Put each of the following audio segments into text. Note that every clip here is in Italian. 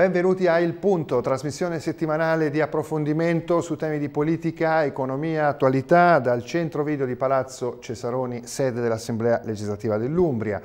Benvenuti a Il Punto, trasmissione settimanale di approfondimento su temi di politica, economia, attualità dal centro video di Palazzo Cesaroni, sede dell'Assemblea legislativa dell'Umbria.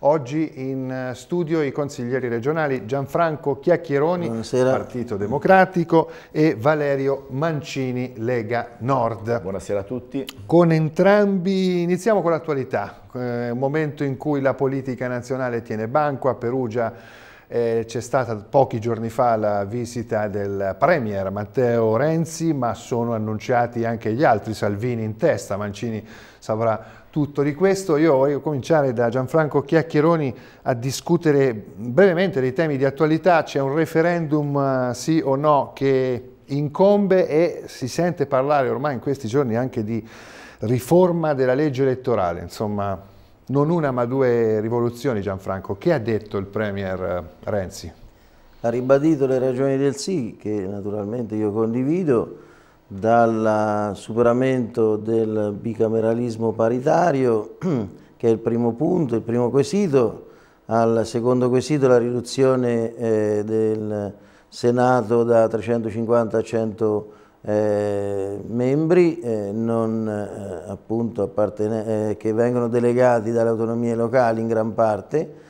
Oggi in studio i consiglieri regionali Gianfranco Chiacchieroni, Buonasera. Partito Democratico, e Valerio Mancini, Lega Nord. Buonasera a tutti. Con entrambi iniziamo con l'attualità, eh, momento in cui la politica nazionale tiene banco a Perugia eh, C'è stata pochi giorni fa la visita del Premier Matteo Renzi, ma sono annunciati anche gli altri, Salvini in testa, Mancini saprà tutto di questo. Io voglio cominciare da Gianfranco Chiacchieroni a discutere brevemente dei temi di attualità. C'è un referendum eh, sì o no che incombe e si sente parlare ormai in questi giorni anche di riforma della legge elettorale. Insomma, non una ma due rivoluzioni Gianfranco. Che ha detto il Premier eh, Renzi? Ha ribadito le ragioni del sì, che naturalmente io condivido, dal superamento del bicameralismo paritario, che è il primo punto, il primo quesito, al secondo quesito la riduzione eh, del Senato da 350 a 100 eh, membri eh, non, eh, appunto, eh, che vengono delegati dalle autonomie locali in gran parte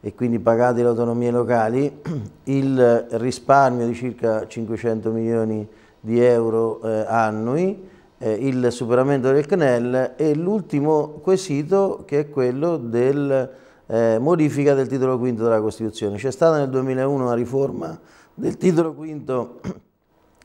e quindi pagati le autonomie locali, il risparmio di circa 500 milioni di euro eh, annui, eh, il superamento del CNEL e l'ultimo quesito che è quello della modifica del titolo quinto della Costituzione. C'è stata nel 2001 una riforma del titolo quinto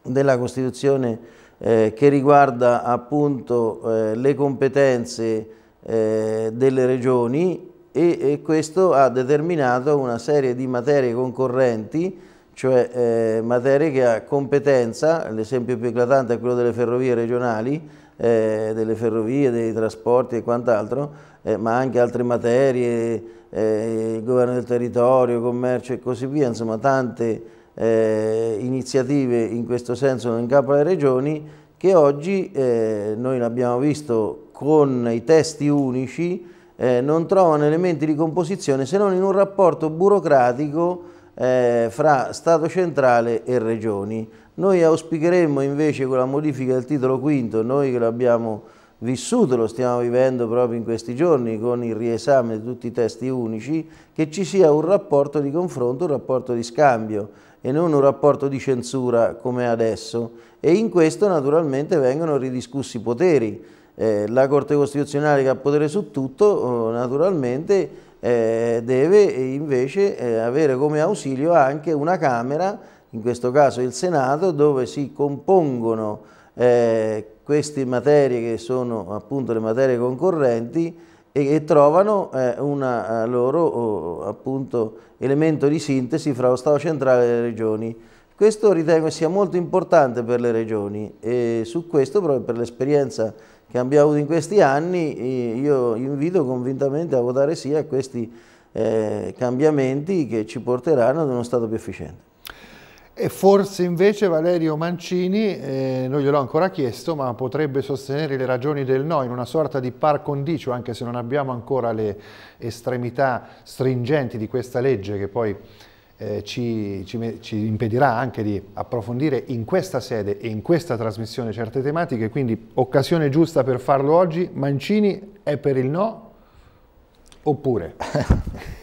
della Costituzione eh, che riguarda appunto eh, le competenze eh, delle regioni e, e, questo ha determinato una serie di materie concorrenti, cioè eh, materie che ha competenza, l'esempio più eclatante è quello delle ferrovie regionali, eh, delle ferrovie, dei trasporti e quant'altro, eh, ma anche altre materie, il governo del territorio, commercio e così via, insomma tante eh, iniziative in questo senso in capo alle regioni che oggi eh, noi l'abbiamo visto con i testi unici eh, non trovano elementi di composizione se non in un rapporto burocratico eh, fra Stato centrale e regioni. Noi auspicheremmo invece con la modifica del titolo quinto, noi che l'abbiamo vissuto, lo stiamo vivendo proprio in questi giorni con il riesame di tutti i testi unici, che ci sia un rapporto di confronto, un rapporto di scambio e non un rapporto di censura come adesso e in questo naturalmente vengono ridiscussi i poteri. Eh, la Corte Costituzionale che ha potere su tutto eh, naturalmente eh, deve eh, invece eh, avere come ausilio anche una Camera, in questo caso il Senato, dove si compongono eh, queste materie che sono appunto le materie concorrenti e, e trovano eh, un eh, loro oh, appunto, elemento di sintesi fra lo Stato centrale e le regioni. Questo ritengo sia molto importante per le regioni e su questo, proprio per l'esperienza che abbiamo avuto in questi anni, io invito convintamente a votare sì a questi eh, cambiamenti che ci porteranno ad uno Stato più efficiente. E forse invece Valerio Mancini, eh, non ho ancora chiesto, ma potrebbe sostenere le ragioni del no in una sorta di par condicio, anche se non abbiamo ancora le estremità stringenti di questa legge che poi eh, ci, ci, ci, impedirà anche di approfondire in questa sede e in questa trasmissione certe tematiche, quindi occasione giusta per farlo oggi. Mancini è per il no oppure?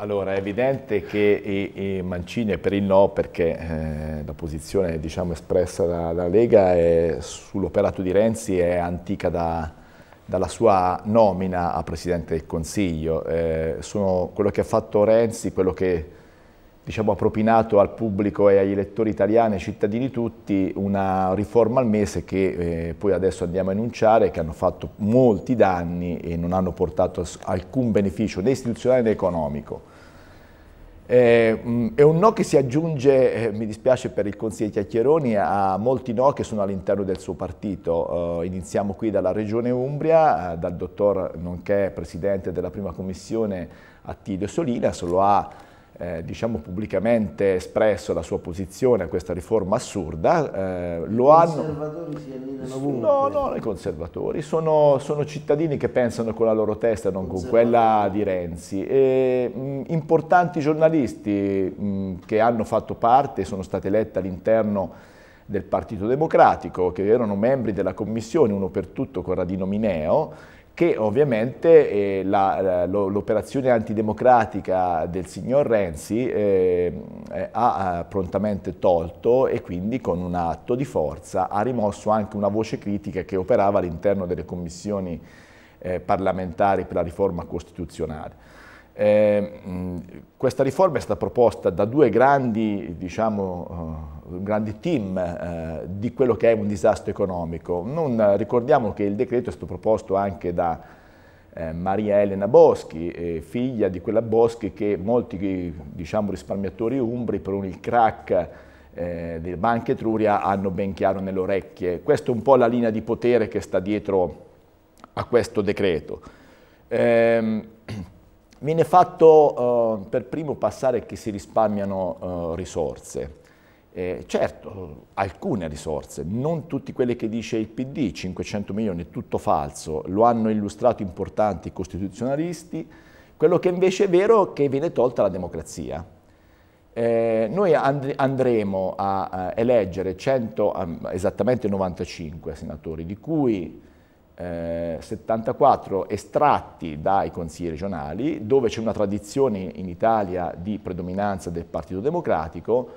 Allora, è evidente che Mancini è per il no perché eh, la posizione diciamo, espressa dalla Lega sull'operato di Renzi è antica da, dalla sua nomina a Presidente del Consiglio. Eh, sono quello che ha fatto Renzi, quello che diciamo, ha propinato al pubblico e agli elettori italiani, ai cittadini tutti, una riforma al mese che eh, poi adesso andiamo a enunciare, che hanno fatto molti danni e non hanno portato alcun beneficio né istituzionale né economico. Eh, mm, è un no che si aggiunge, eh, mi dispiace per il consigliere Chiacchieroni, a molti no che sono all'interno del suo partito. Eh, iniziamo qui dalla Regione Umbria, eh, dal dottor nonché presidente della prima commissione Attilio Solinas, lo ha eh, diciamo pubblicamente espresso la sua posizione a questa riforma assurda, eh, lo I hanno... conservatori si allineano ovunque. No, no, i conservatori sono, sono, cittadini che pensano con la loro testa, non con quella di Renzi. E, mh, importanti giornalisti mh, che hanno fatto parte, sono stati eletti all'interno del Partito Democratico, che erano membri della commissione, uno per tutto, Corradino Mineo, che ovviamente eh, l'operazione antidemocratica del signor Renzi eh, ha prontamente tolto e quindi con un atto di forza ha rimosso anche una voce critica che operava all'interno delle commissioni eh, parlamentari per la riforma costituzionale. Eh, questa riforma è stata proposta da due grandi, diciamo, uh, grandi team uh, di quello che è un disastro economico. Non, ricordiamo che il decreto è stato proposto anche da eh, Maria Elena Boschi, eh, figlia di quella Boschi che molti diciamo, risparmiatori umbri per il crack eh, delle banche Etruria hanno ben chiaro nelle orecchie. Questa è un po' la linea di potere che sta dietro a questo decreto. Ehm, Viene fatto eh, per primo passare che si risparmiano eh, risorse. Eh, certo, alcune risorse, non tutte quelle che dice il PD, 500 milioni, è tutto falso, lo hanno illustrato importanti costituzionalisti, quello che invece è vero è che viene tolta la democrazia. Eh, noi andremo a, a eleggere 100, a, ehm, esattamente 95 senatori, di cui eh, 74 estratti dai consigli regionali, dove c'è una tradizione in Italia di predominanza del Partito Democratico,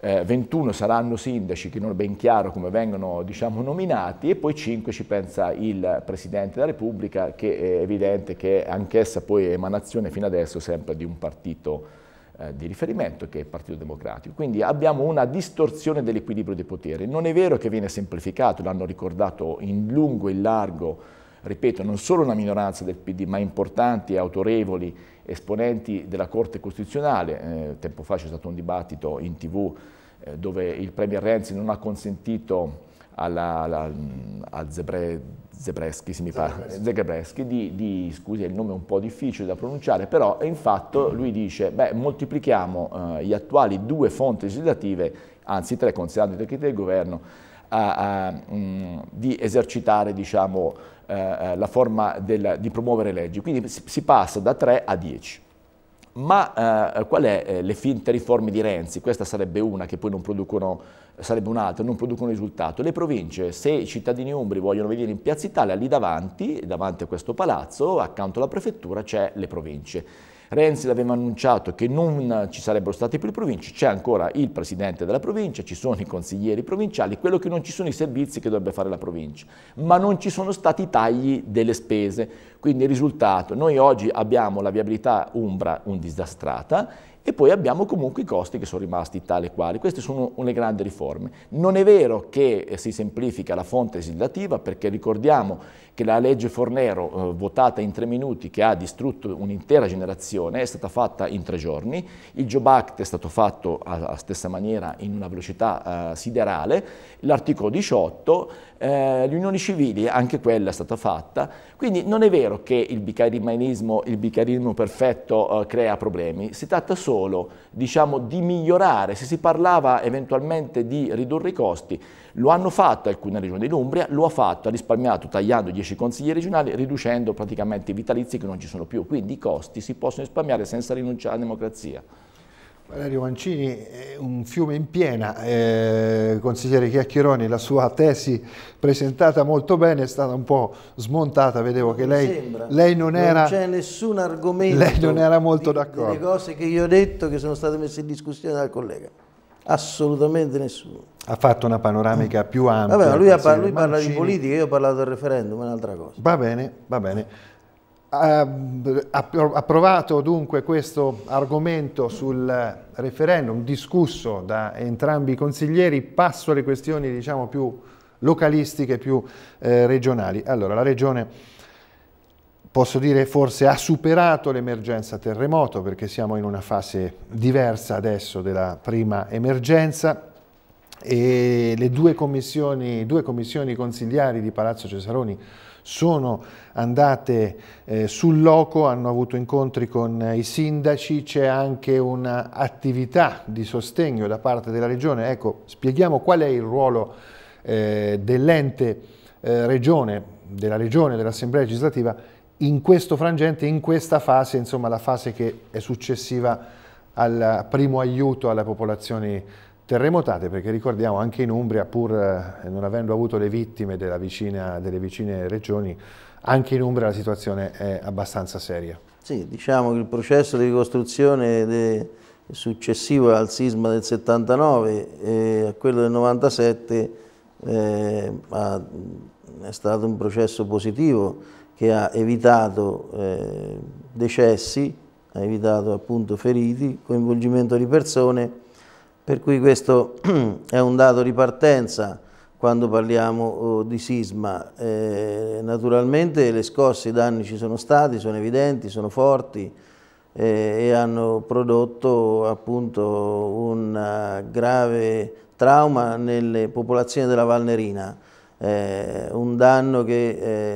eh, 21 saranno sindaci che non è ben chiaro come vengono diciamo, nominati e poi 5 ci pensa il Presidente della Repubblica che è evidente che anch'essa poi è emanazione fino adesso sempre di un partito eh, di riferimento che è il Partito Democratico. Quindi abbiamo una distorsione dell'equilibrio dei poteri. Non è vero che viene semplificato, l'hanno ricordato in lungo e in largo, ripeto, non solo una minoranza del PD, ma importanti e autorevoli esponenti della Corte Costituzionale. Eh, tempo fa c'è stato un dibattito in tv eh, dove il Premier Renzi non ha consentito alla, alla, mm, a Zebre, Zebreschi, se mi pare, Zebreschi, di, di, scusi è il nome è un po' difficile da pronunciare, però infatti lui dice, beh, moltiplichiamo eh, gli attuali due fonti legislative, anzi tre, considerando i decreti del governo, a, a, mm, di esercitare, diciamo, eh, eh, la forma del, di promuovere leggi. Quindi si, si passa da 3 a 10. Ma eh, qual è eh, le finte riforme di Renzi? Questa sarebbe una che poi non producono sarebbe un altro, non producono risultato. Le province, se i cittadini umbri vogliono venire in Piazza Italia, lì davanti, davanti a questo palazzo, accanto alla prefettura, c'è le province. Renzi l'aveva annunciato che non ci sarebbero state più le province, c'è ancora il presidente della provincia, ci sono i consiglieri provinciali, quello che non ci sono i servizi che dovrebbe fare la provincia, ma non ci sono stati i tagli delle spese. Quindi il risultato, noi oggi abbiamo la viabilità Umbra un disastrata e poi abbiamo comunque i costi che sono rimasti tali e quali. Queste sono le grandi riforme. Non è vero che eh, si semplifica la fonte legislativa perché ricordiamo che la legge Fornero eh, votata in tre minuti che ha distrutto un'intera generazione è stata fatta in tre giorni, il Job Act è stato fatto alla stessa maniera in una velocità eh, siderale, l'articolo 18, eh, le unioni civili anche quella è stata fatta, quindi non è vero che il bicarismo, il bicarismo perfetto eh, crea problemi, si tratta solo solo diciamo, di migliorare, se si parlava eventualmente di ridurre i costi, lo hanno fatto alcune regioni dell'Umbria, lo ha fatto, ha risparmiato tagliando 10 consigli regionali, riducendo praticamente i vitalizi che non ci sono più, quindi i costi si possono risparmiare senza rinunciare alla democrazia. Valerio Mancini, un fiume in piena, eh, consigliere Chiacchieroni, la sua tesi presentata molto bene è stata un po' smontata, vedevo che lei, lei non, non era... c'è nessun argomento lei non era molto d'accordo. Le cose che io ho detto che sono state messe in discussione dal collega, assolutamente nessuno. Ha fatto una panoramica più ampia. Vabbè, lui, parla, lui parla di politica, io ho parlato del referendum, è un'altra cosa. Va bene, va bene approvato dunque questo argomento sul referendum discusso da entrambi i consiglieri, passo alle questioni diciamo più localistiche, più eh, regionali. Allora, la regione posso dire forse ha superato l'emergenza terremoto perché siamo in una fase diversa adesso della prima emergenza e le due commissioni, due commissioni consigliari di Palazzo Cesaroni sono andate eh, sul loco, hanno avuto incontri con eh, i sindaci, c'è anche un'attività di sostegno da parte della regione. Ecco, spieghiamo qual è il ruolo eh, dell'ente eh, regione, della regione, dell'assemblea legislativa in questo frangente, in questa fase, insomma la fase che è successiva al primo aiuto alle popolazioni terremotate perché ricordiamo anche in Umbria pur eh, non avendo avuto le vittime vicina, delle vicine regioni anche in Umbria la situazione è abbastanza seria. Sì, diciamo che il processo di ricostruzione de, successivo al sisma del 79 e a quello del 97 eh, ha, è stato un processo positivo che ha evitato eh, decessi, ha evitato appunto feriti, coinvolgimento di persone per cui questo è un dato di partenza quando parliamo uh, di sisma. Eh, naturalmente le scosse, i danni ci sono stati, sono evidenti, sono forti eh, e hanno prodotto appunto un uh, grave trauma nelle popolazioni della Valnerina, eh, un danno che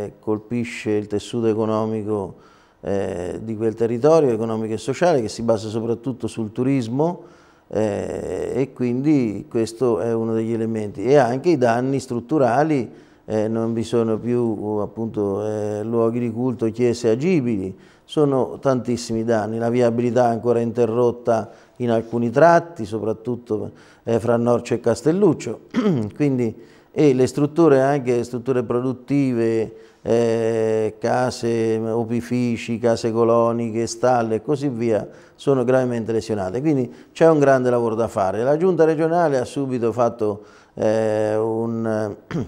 eh, colpisce il tessuto economico di quel territorio, economico e sociale, che si basa soprattutto sul turismo, eh, e quindi questo è uno degli elementi. E anche i danni strutturali, eh, non vi sono più appunto, eh, luoghi di culto, chiese agibili, sono tantissimi danni, la viabilità è ancora interrotta in alcuni tratti, soprattutto eh, fra Norcio e Castelluccio, quindi, e le strutture anche, strutture produttive, eh, case opifici, case coloniche, stalle e così via, sono gravemente lesionate. Quindi c'è un grande lavoro da fare. La Giunta regionale ha subito fatto eh, un,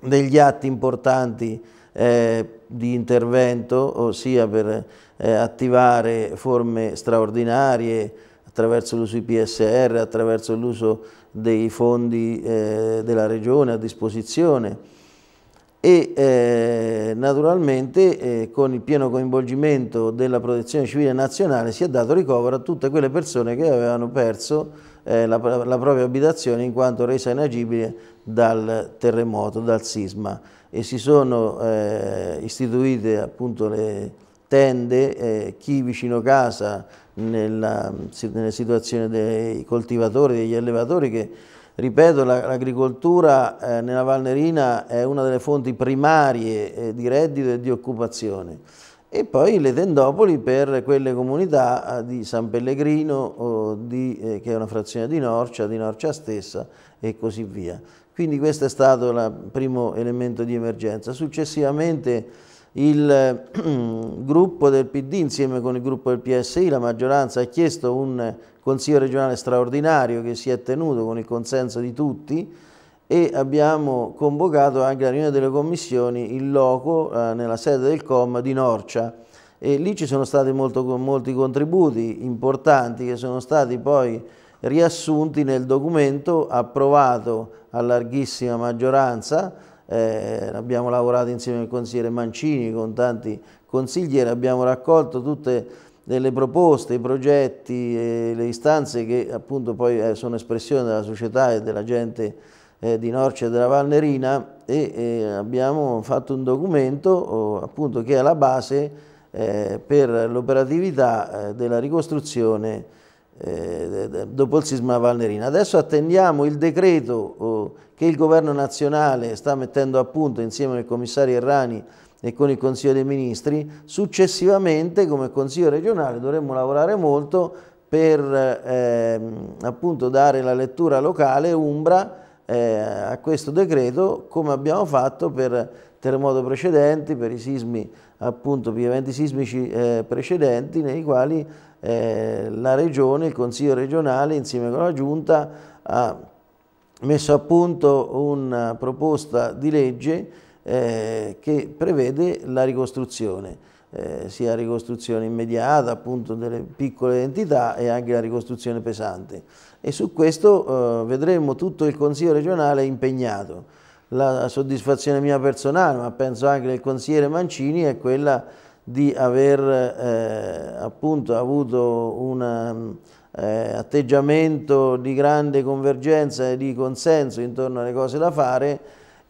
degli atti importanti eh, di intervento, ossia per eh, attivare forme straordinarie, attraverso l'uso IPSR, attraverso l'uso dei fondi eh, della Regione a disposizione e eh, naturalmente eh, con il pieno coinvolgimento della protezione civile nazionale si è dato ricovero a tutte quelle persone che avevano perso eh, la, la, propria abitazione in quanto resa inagibile dal terremoto, dal sisma e si sono eh, istituite appunto le tende, eh, chi vicino casa nella, nella situazione dei coltivatori, degli allevatori che Ripeto, l'agricoltura eh, nella Valnerina è una delle fonti primarie eh, di reddito e di occupazione e poi le tendopoli per quelle comunità eh, di San Pellegrino, di, eh, che è una frazione di Norcia, di Norcia stessa e così via. Quindi questo è stato il primo elemento di emergenza. Successivamente il gruppo del PD insieme con il gruppo del PSI, la maggioranza, ha chiesto un Consiglio regionale straordinario che si è tenuto con il consenso di tutti e abbiamo convocato anche la riunione delle commissioni in loco eh, nella sede del COM di Norcia e lì ci sono stati molto, molti contributi importanti che sono stati poi riassunti nel documento approvato a larghissima maggioranza. Eh, abbiamo lavorato insieme al consigliere Mancini con tanti consiglieri, abbiamo raccolto tutte le delle proposte, i progetti, le istanze che appunto poi eh, sono espressione della società e della gente eh, di Norcia e della Valnerina e eh, abbiamo fatto un documento oh, appunto che è la base per l'operatività della ricostruzione dopo il sisma Valnerina. Adesso attendiamo il decreto oh, che il governo nazionale sta mettendo a punto insieme al commissario Errani e con il Consiglio dei Ministri. Successivamente come Consiglio regionale dovremmo lavorare molto per eh, appunto dare la lettura locale Umbra eh, a questo decreto come abbiamo fatto per terremoto precedenti, per i sismi appunto, per gli eventi sismici eh, precedenti nei quali eh, la regione, il Consiglio regionale insieme con la Giunta ha messo a punto una proposta di legge eh, che prevede la ricostruzione. Eh, sia ricostruzione immediata appunto delle piccole entità e anche la ricostruzione pesante e su questo eh, vedremo tutto il Consiglio regionale impegnato. La soddisfazione mia personale ma penso anche del consigliere Mancini è quella di aver eh, appunto avuto un eh, atteggiamento di grande convergenza e di consenso intorno alle cose da fare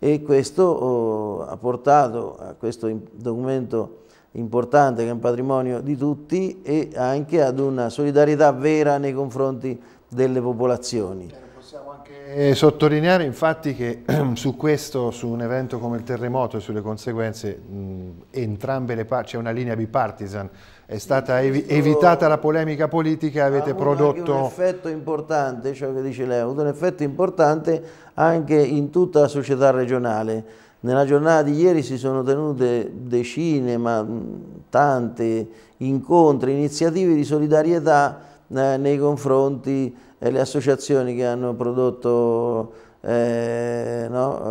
e questo oh, ha portato a questo documento importante che è un patrimonio di tutti e anche ad una solidarietà vera nei confronti delle popolazioni. Possiamo anche eh, sottolineare infatti che su questo, su un evento come il terremoto e sulle conseguenze, mh, entrambe le parti, c'è una linea bipartisan è stata evi evitata la polemica politica e avete prodotto... un effetto importante, ciò che dice lei, ha avuto un effetto importante anche in tutta la società regionale. Nella giornata di ieri si sono tenute decine, ma tante incontri, iniziative di solidarietà eh, nei confronti delle associazioni che hanno prodotto eh, no?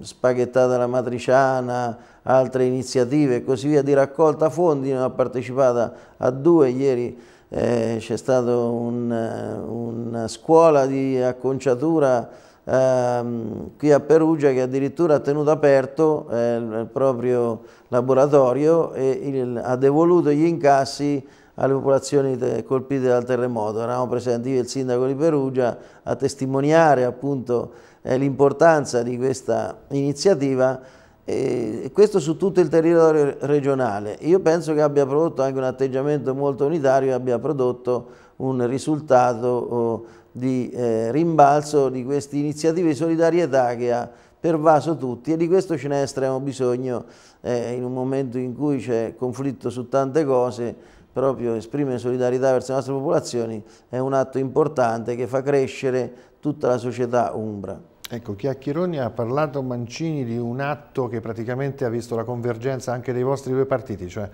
Eh, spaghettata alla matriciana, altre iniziative e così via di raccolta fondi, ne ho partecipata a due ieri. Eh, c'è stata un, eh, una scuola di acconciatura ehm, qui a Perugia che addirittura ha tenuto aperto eh, il proprio laboratorio e il, ha devoluto gli incassi alle popolazioni colpite dal terremoto. Eravamo presenti io e il sindaco di Perugia a testimoniare appunto eh, l'importanza di questa iniziativa e questo su tutto il territorio regionale. Io penso che abbia prodotto anche un atteggiamento molto unitario e abbia prodotto un risultato oh, di eh, rimbalzo di queste iniziative di solidarietà che ha pervaso tutti e di questo ce n'è estremo bisogno eh, in un momento in cui c'è conflitto su tante cose proprio esprimere solidarietà verso le nostre popolazioni è un atto importante che fa crescere tutta la società umbra. Ecco, Chiacchieroni ha parlato Mancini di un atto che praticamente ha visto la convergenza anche dei vostri due partiti, cioè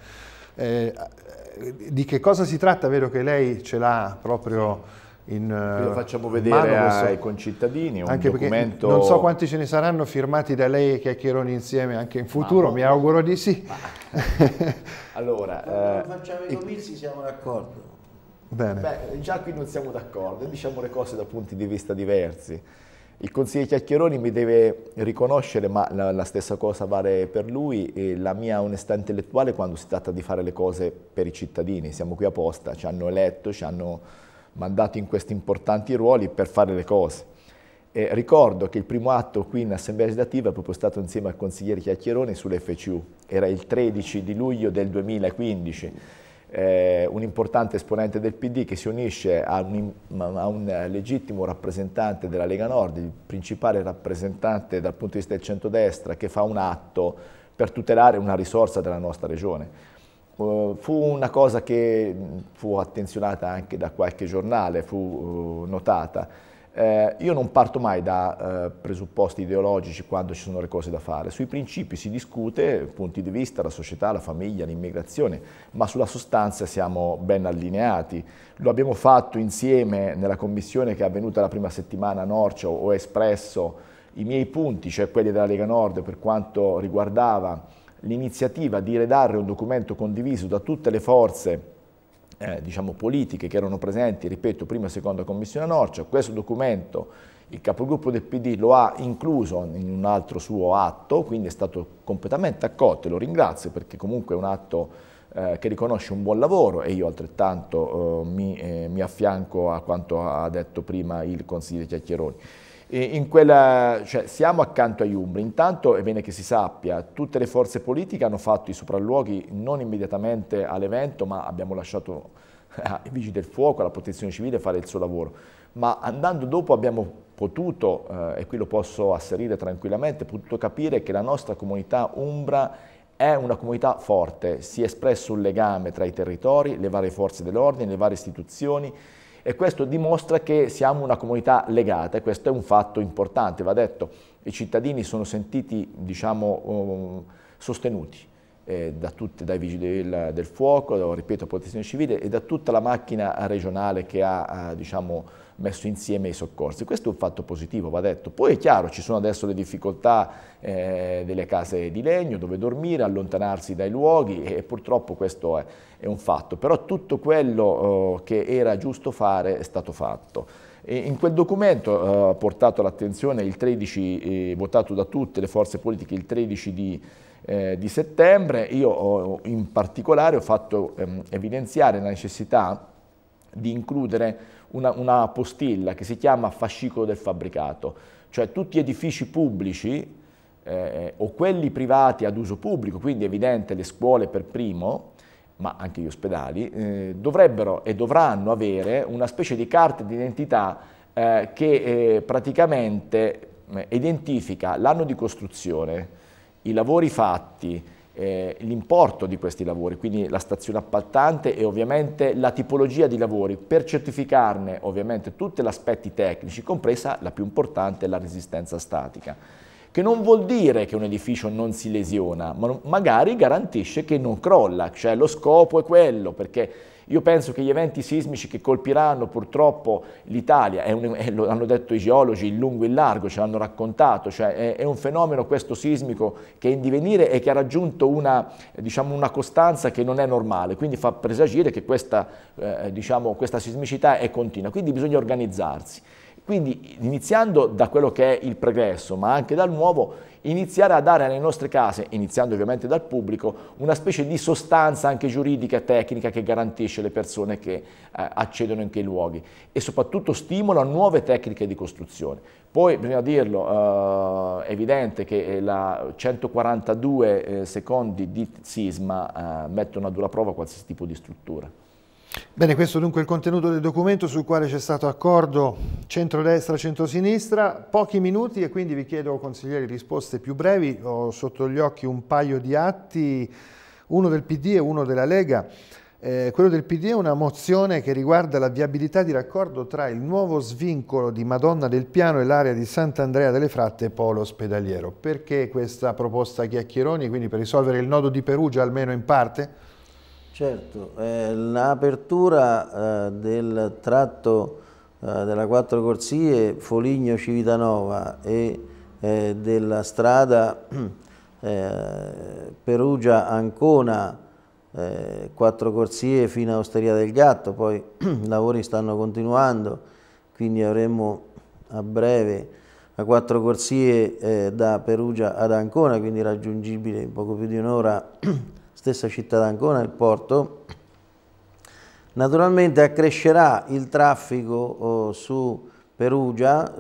eh, di che cosa si tratta, vero che lei ce l'ha proprio in, Lo eh, facciamo vedere questo, ai concittadini, un anche documento... Non so quanti ce ne saranno firmati da lei e Chiacchieroni insieme anche in futuro, no, mi auguro di sì. Ma... allora... Quando eh, facciamo i comizi siamo d'accordo. Bene. Beh, già qui non siamo d'accordo, diciamo le cose da punti di vista diversi. Il consigliere Chiacchieroni mi deve riconoscere, ma la, la stessa cosa vale per lui, la mia onestà intellettuale quando si tratta di fare le cose per i cittadini. Siamo qui apposta, ci hanno eletto, ci hanno mandato in questi importanti ruoli per fare le cose. E ricordo che il primo atto qui in Assemblea legislativa è proprio stato insieme al consigliere Chiacchierone sull'FCU, era il 13 di luglio del 2015. Eh, un importante esponente del PD che si unisce a un, a un, legittimo rappresentante della Lega Nord, il principale rappresentante dal punto di vista del centrodestra, che fa un atto per tutelare una risorsa della nostra regione. Eh, fu una cosa che mm, fu attenzionata anche da qualche giornale, fu uh, notata. Eh, io non parto mai da eh, presupposti ideologici quando ci sono le cose da fare. Sui principi si discute, punti di vista, la società, la famiglia, l'immigrazione, ma sulla sostanza siamo ben allineati. Lo abbiamo fatto insieme nella commissione che è avvenuta la prima settimana a Norcia, ho espresso i miei punti, cioè quelli della Lega Nord per quanto riguardava l'iniziativa di redare un documento condiviso da tutte le forze eh, diciamo, politiche che erano presenti, ripeto, prima e seconda commissione a Norcia. Questo documento il capogruppo del PD lo ha incluso in un altro suo atto, quindi è stato completamente accolto e lo ringrazio perché comunque è un atto eh, che riconosce un buon lavoro e io altrettanto eh, mi, eh, mi affianco a quanto ha detto prima il consigliere Chiacchieroni. Quella, cioè, siamo accanto agli Umbri, intanto è bene che si sappia, tutte le forze politiche hanno fatto i sopralluoghi non immediatamente all'evento, ma abbiamo lasciato ai eh, vigili del fuoco, alla protezione civile fare il suo lavoro, ma andando dopo abbiamo potuto, eh, e qui lo posso asserire tranquillamente, potuto capire che la nostra comunità Umbra è una comunità forte, si è espresso un legame tra i territori, le varie forze dell'ordine, le varie istituzioni, e questo dimostra che siamo una comunità legata e questo è un fatto importante, va detto, i cittadini sono sentiti diciamo, ehm, sostenuti eh, da tutti, dai vigili del, del fuoco, ripeto, protezione civile e da tutta la macchina regionale che ha, ha eh, diciamo, messo insieme i soccorsi. Questo è un fatto positivo, va detto. Poi è chiaro, ci sono adesso le difficoltà eh, delle case di legno, dove dormire, allontanarsi dai luoghi e purtroppo questo è, è un fatto. Però tutto quello eh, che era giusto fare è stato fatto. E in quel documento eh, portato all'attenzione il 13, eh, votato da tutte le forze politiche il 13 di eh, di settembre, io ho, in particolare ho fatto ehm, evidenziare la necessità di includere una, una postilla che si chiama fascicolo del fabbricato, cioè tutti gli edifici pubblici eh, o quelli privati ad uso pubblico, quindi evidente le scuole per primo, ma anche gli ospedali, eh, dovrebbero e dovranno avere una specie di carta d'identità eh, che eh, praticamente eh, identifica l'anno di costruzione, i lavori fatti, eh, l'importo di questi lavori, quindi la stazione appaltante e ovviamente la tipologia di lavori per certificarne ovviamente tutti gli aspetti tecnici, compresa la più importante, la resistenza statica che non vuol dire che un edificio non si lesiona, ma magari garantisce che non crolla, cioè lo scopo è quello, perché io penso che gli eventi sismici che colpiranno purtroppo l'Italia, eh, lo hanno detto i geologi in lungo e in largo, ce l'hanno raccontato, cioè è, è, un fenomeno questo sismico che è in divenire e che ha raggiunto una, diciamo, una costanza che non è normale, quindi fa presagire che questa, eh, diciamo, questa sismicità è continua, quindi bisogna organizzarsi. Quindi iniziando da quello che è il pregresso, ma anche dal nuovo, iniziare a dare alle nostre case, iniziando ovviamente dal pubblico, una specie di sostanza anche giuridica e tecnica che garantisce le persone che eh, accedono in quei luoghi e soprattutto stimola nuove tecniche di costruzione. Poi bisogna dirlo, eh, è evidente che eh, la 142 eh, secondi di sisma eh, mettono a dura prova qualsiasi tipo di struttura. Bene, questo dunque è il contenuto del documento sul quale c'è stato accordo centrodestra-centrosinistra. Pochi minuti e quindi vi chiedo, consiglieri, risposte più brevi. Ho sotto gli occhi un paio di atti, uno del PD e uno della Lega. Eh, quello del PD è una mozione che riguarda la viabilità di raccordo tra il nuovo svincolo di Madonna del Piano e l'area di Sant'Andrea delle Fratte e Polo Ospedaliero. Perché questa proposta Chiacchieroni? Quindi per risolvere il nodo di Perugia almeno in parte? Certo, eh, l'apertura eh, del tratto eh, della Quattro Corsie Foligno-Civitanova e eh, della strada eh, Perugia-Ancona eh, Quattro Corsie fino a Osteria del Gatto, poi i lavori stanno continuando, quindi avremo a breve a quattro corsie eh, da Perugia ad Ancona, quindi raggiungibile in poco più di un'ora stessa città d'Ancona, il porto, naturalmente accrescerà il traffico oh, su Perugia,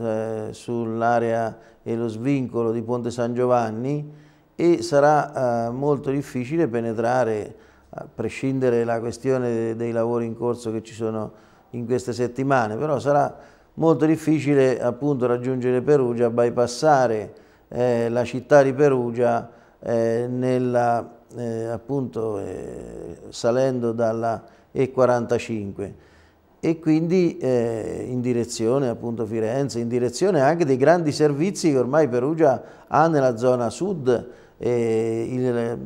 eh, sull'area e lo svincolo di Ponte San Giovanni e sarà eh, molto difficile penetrare, a prescindere dalla questione dei, dei lavori in corso che ci sono in queste settimane, però sarà molto difficile appunto raggiungere Perugia, bypassare eh, la città di Perugia eh, nella eh, appunto eh, salendo dalla E45 e quindi eh, in direzione appunto Firenze, in direzione anche dei grandi servizi che ormai Perugia ha nella zona sud, eh,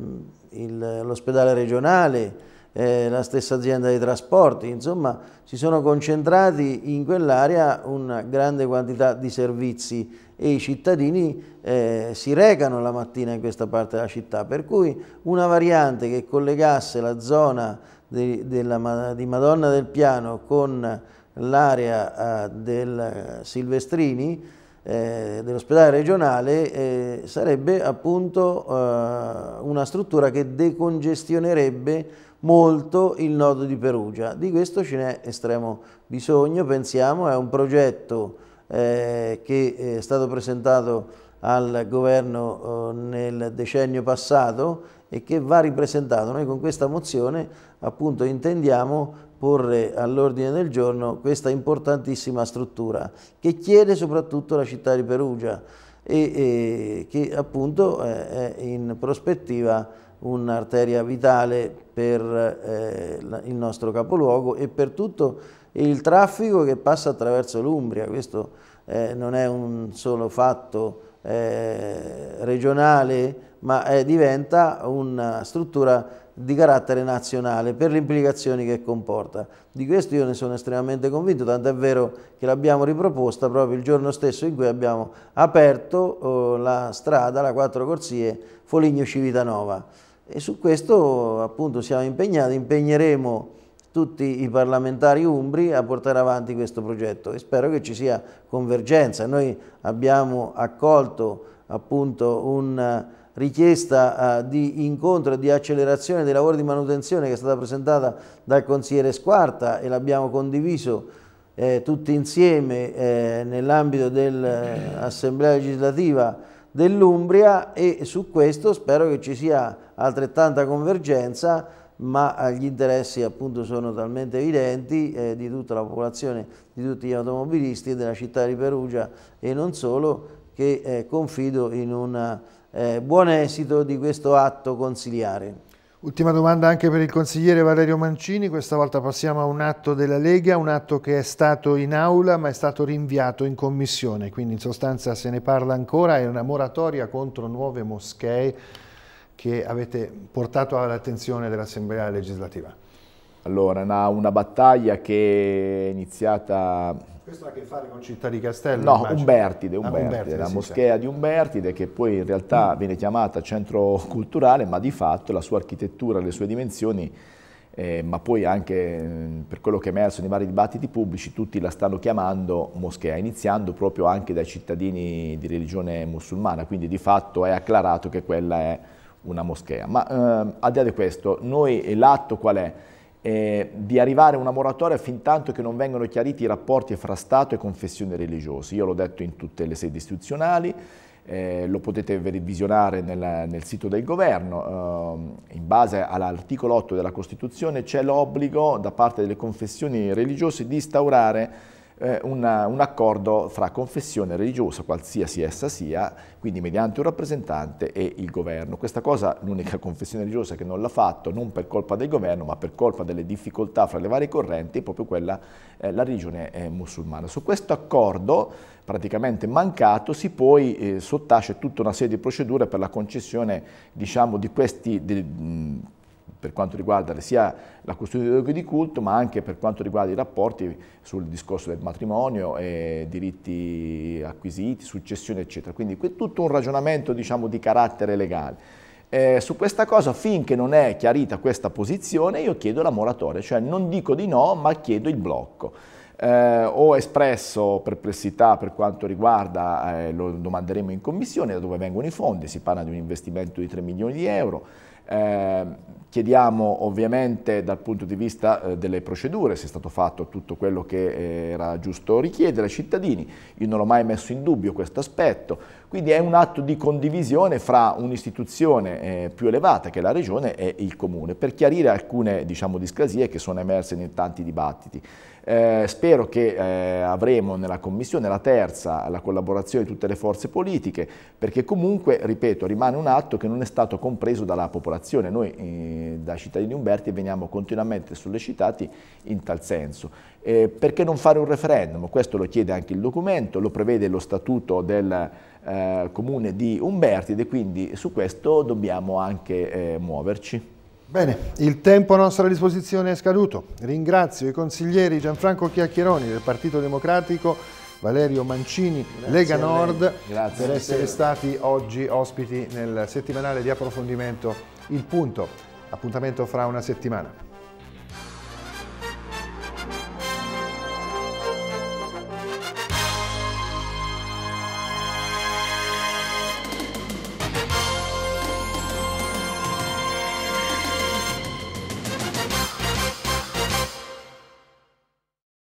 l'ospedale regionale, eh, la stessa azienda dei trasporti, insomma si sono concentrati in quell'area una grande quantità di servizi e i cittadini eh, si recano la mattina in questa parte della città, per cui una variante che collegasse la zona di, della, di Madonna del Piano con l'area eh, del Silvestrini, eh, dell'ospedale regionale, eh, sarebbe appunto eh, una struttura che decongestionerebbe molto il nodo di Perugia. Di questo ce n'è estremo bisogno, pensiamo, è un progetto eh, che eh, è stato presentato al governo eh, nel decennio passato e che va ripresentato. Noi con questa mozione appunto intendiamo porre all'ordine del giorno questa importantissima struttura che chiede soprattutto la città di Perugia e, e che appunto è, è in prospettiva un'arteria vitale per eh, il nostro capoluogo e per tutto il il traffico che passa attraverso l'Umbria, questo eh, non è un solo fatto eh, regionale, ma è, eh, diventa una struttura di carattere nazionale per le implicazioni che comporta. Di questo io ne sono estremamente convinto, tant'è vero che l'abbiamo riproposta proprio il giorno stesso in cui abbiamo aperto eh, la strada, la quattro corsie Foligno-Civitanova. E su questo appunto siamo impegnati, impegneremo tutti i parlamentari umbri a portare avanti questo progetto e spero che ci sia convergenza. Noi abbiamo accolto appunto una eh, richiesta eh, di incontro e di accelerazione dei lavori di manutenzione che è stata presentata dal consigliere Squarta e l'abbiamo condiviso eh, tutti insieme eh, nell'ambito dell'Assemblea eh, legislativa dell'Umbria e su questo spero che ci sia altrettanta convergenza ma eh, gli interessi appunto sono talmente evidenti eh, di tutta la popolazione, di tutti gli automobilisti della città di Perugia e non solo, che eh, confido in un eh, buon esito di questo atto consiliare. Ultima domanda anche per il consigliere Valerio Mancini, questa volta passiamo a un atto della Lega, un atto che è stato in aula ma è stato rinviato in commissione, quindi in sostanza se ne parla ancora, è una moratoria contro nuove moschee che avete portato all'attenzione dell'Assemblea legislativa? Allora, una, una, battaglia che è iniziata... Questo ha a che fare con Città di Castello? No, immagino. Umbertide, Umbertide, ah, Umbertide la sì, moschea sì. Certo. di Umbertide che poi in realtà mm. viene chiamata centro culturale, ma di fatto la sua architettura, le sue dimensioni, eh, ma poi anche mm, per quello che è emerso nei vari dibattiti pubblici, tutti la stanno chiamando moschea, iniziando proprio anche dai cittadini di religione musulmana, quindi di fatto è acclarato che quella è una moschea. Ma eh, al di là di questo, noi eh, l'atto qual è? Eh, di arrivare a una moratoria fin tanto che non vengano chiariti i rapporti fra Stato e confessione religiosa. Io l'ho detto in tutte le sedi istituzionali, eh, lo potete visionare nel, nel sito del governo. Eh, in base all'articolo 8 della Costituzione c'è l'obbligo da parte delle confessioni religiose di instaurare eh, una, un accordo fra confessione religiosa, qualsiasi essa sia, quindi mediante un rappresentante e il governo. Questa cosa l'unica confessione religiosa che non l'ha fatto, non per colpa del governo, ma per colpa delle difficoltà fra le varie correnti, è proprio quella, eh, la religione eh, musulmana. Su questo accordo praticamente mancato, si poi eh, sottace tutta una serie di procedure per la concessione diciamo, di questi... Di, mh, per quanto riguarda sia la custodia di culto ma anche per quanto riguarda i rapporti sul discorso del matrimonio, e diritti acquisiti, successione eccetera. Quindi è tutto un ragionamento diciamo, di carattere legale. Eh, su questa cosa, finché non è chiarita questa posizione, io chiedo la moratoria, cioè non dico di no, ma chiedo il blocco. Eh, ho espresso perplessità per quanto riguarda, eh, lo domanderemo in commissione, da dove vengono i fondi, si parla di un investimento di 3 milioni di euro, eh, chiediamo ovviamente dal punto di vista eh, delle procedure se è stato fatto tutto quello che eh, era giusto richiedere ai cittadini, io non ho mai messo in dubbio questo aspetto, quindi è un atto di condivisione fra un'istituzione eh, più elevata che è la Regione e il Comune per chiarire alcune diciamo, discrasie che sono emerse in tanti dibattiti. Eh, spero che eh, avremo nella commissione la terza, la collaborazione di tutte le forze politiche, perché comunque, ripeto, rimane un atto che non è stato compreso dalla popolazione. Noi eh, da cittadini Umberti veniamo continuamente sollecitati in tal senso. Eh, perché non fare un referendum? Questo lo chiede anche il documento, lo prevede lo statuto del eh, comune di Umberti e quindi su questo dobbiamo anche muoverci. Bene, il tempo a nostra disposizione è scaduto. Ringrazio i consiglieri Gianfranco Chiacchieroni del Partito Democratico, Valerio Mancini, Grazie Lega Nord, per essere stati oggi ospiti nel settimanale di approfondimento Il Punto. Appuntamento fra una settimana.